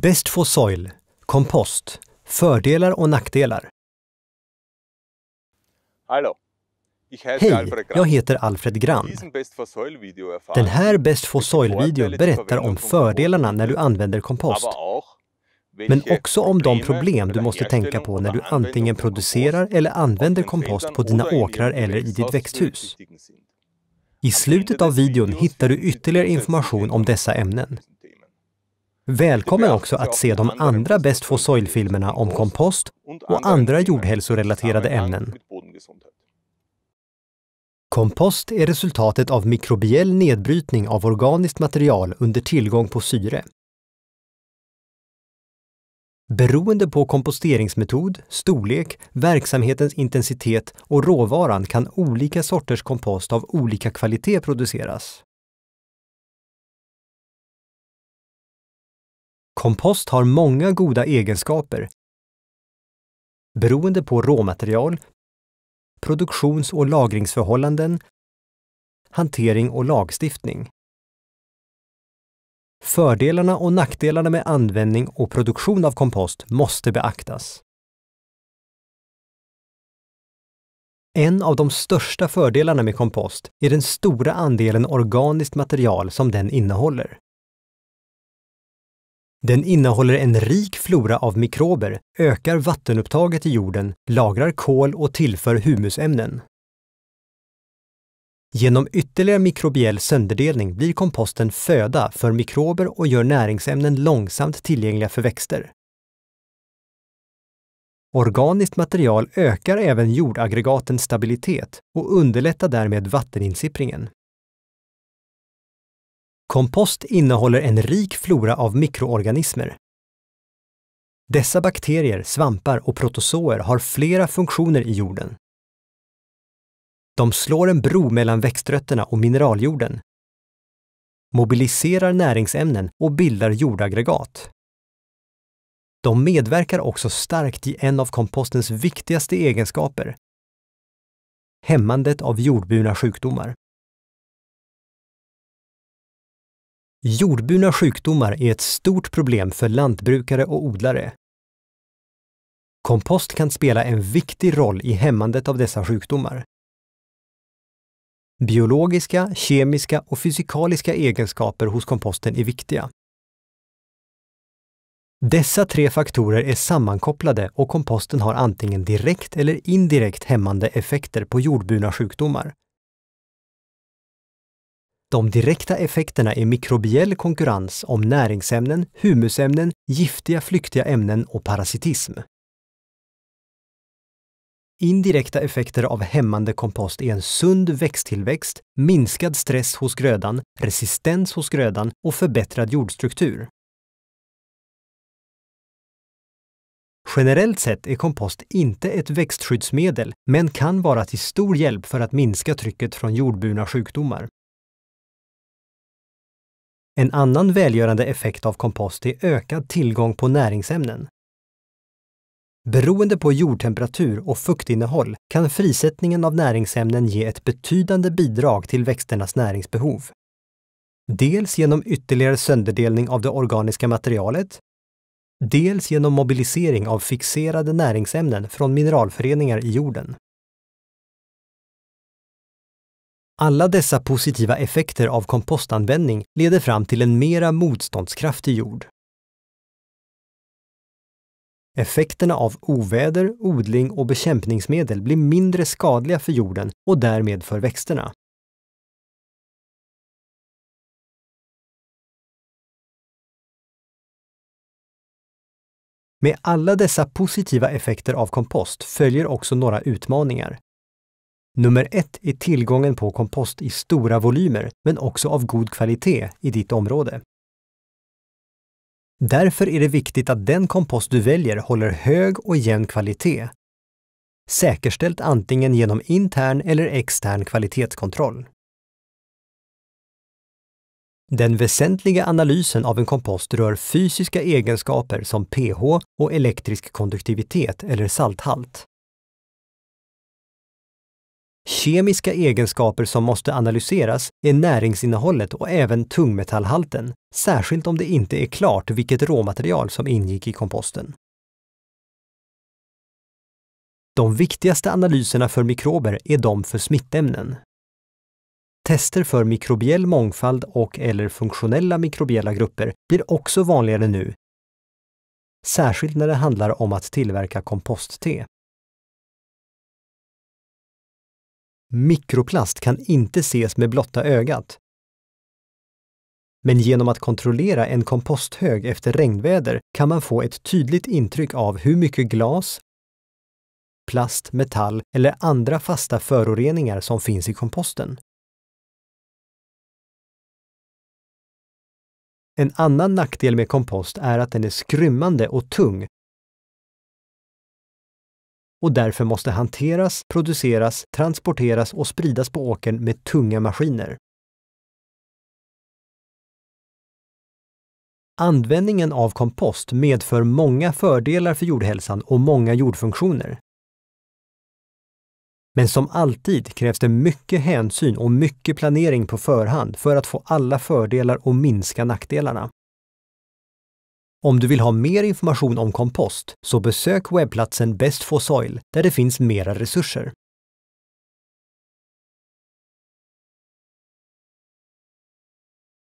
Best for soil, kompost, fördelar och nackdelar. Hej, jag heter Alfred Gran. Den här Best for soil-videon berättar om fördelarna när du använder kompost. Men också om de problem du måste tänka på när du antingen producerar eller använder kompost på dina åkrar eller i ditt växthus. I slutet av videon hittar du ytterligare information om dessa ämnen. Välkommen också att se de andra Best for Soil-filmerna om kompost och andra jordhälsorelaterade ämnen. Kompost är resultatet av mikrobiell nedbrytning av organiskt material under tillgång på syre. Beroende på komposteringsmetod, storlek, verksamhetens intensitet och råvaran kan olika sorters kompost av olika kvalitet produceras. Kompost har många goda egenskaper beroende på råmaterial, produktions och lagringsförhållanden, hantering och lagstiftning. Fördelarna och nackdelarna med användning och produktion av kompost måste beaktas. En av de största fördelarna med kompost är den stora andelen organiskt material som den innehåller. Den innehåller en rik flora av mikrober, ökar vattenupptaget i jorden, lagrar kol och tillför humusämnen. Genom ytterligare mikrobiell sönderdelning blir komposten föda för mikrober och gör näringsämnen långsamt tillgängliga för växter. Organiskt material ökar även jordaggregatens stabilitet och underlättar därmed vatteninsippringen. Kompost innehåller en rik flora av mikroorganismer. Dessa bakterier, svampar och protozoer har flera funktioner i jorden. De slår en bro mellan växtrötterna och mineraljorden, mobiliserar näringsämnen och bildar jordaggregat. De medverkar också starkt i en av kompostens viktigaste egenskaper, hämmandet av jordburna sjukdomar. Jordburna sjukdomar är ett stort problem för lantbrukare och odlare. Kompost kan spela en viktig roll i hämmandet av dessa sjukdomar. Biologiska, kemiska och fysikaliska egenskaper hos komposten är viktiga. Dessa tre faktorer är sammankopplade och komposten har antingen direkt eller indirekt hämmande effekter på jordburna sjukdomar, de direkta effekterna är mikrobiell konkurrens om näringsämnen, humusämnen, giftiga flyktiga ämnen och parasitism. Indirekta effekter av hämmande kompost är en sund växttillväxt, minskad stress hos grödan, resistens hos grödan och förbättrad jordstruktur. Generellt sett är kompost inte ett växtskyddsmedel men kan vara till stor hjälp för att minska trycket från jordburna sjukdomar. En annan välgörande effekt av kompost är ökad tillgång på näringsämnen. Beroende på jordtemperatur och fuktinnehåll kan frisättningen av näringsämnen ge ett betydande bidrag till växternas näringsbehov. Dels genom ytterligare sönderdelning av det organiska materialet, dels genom mobilisering av fixerade näringsämnen från mineralföreningar i jorden. Alla dessa positiva effekter av kompostanvändning leder fram till en mera motståndskraftig jord. Effekterna av oväder, odling och bekämpningsmedel blir mindre skadliga för jorden och därmed för växterna. Med alla dessa positiva effekter av kompost följer också några utmaningar. Nummer ett är tillgången på kompost i stora volymer, men också av god kvalitet i ditt område. Därför är det viktigt att den kompost du väljer håller hög och jämn kvalitet. Säkerställt antingen genom intern eller extern kvalitetskontroll. Den väsentliga analysen av en kompost rör fysiska egenskaper som pH och elektrisk konduktivitet eller salthalt. Kemiska egenskaper som måste analyseras är näringsinnehållet och även tungmetallhalten, särskilt om det inte är klart vilket råmaterial som ingick i komposten. De viktigaste analyserna för mikrober är de för smittämnen. Tester för mikrobiell mångfald och eller funktionella mikrobiella grupper blir också vanligare nu, särskilt när det handlar om att tillverka kompostte. Mikroplast kan inte ses med blotta ögat. Men genom att kontrollera en komposthög efter regnväder kan man få ett tydligt intryck av hur mycket glas, plast, metall eller andra fasta föroreningar som finns i komposten. En annan nackdel med kompost är att den är skrymmande och tung och därför måste hanteras, produceras, transporteras och spridas på åkern med tunga maskiner. Användningen av kompost medför många fördelar för jordhälsan och många jordfunktioner. Men som alltid krävs det mycket hänsyn och mycket planering på förhand för att få alla fördelar och minska nackdelarna. Om du vill ha mer information om kompost så besök webbplatsen Best for Soil där det finns mera resurser.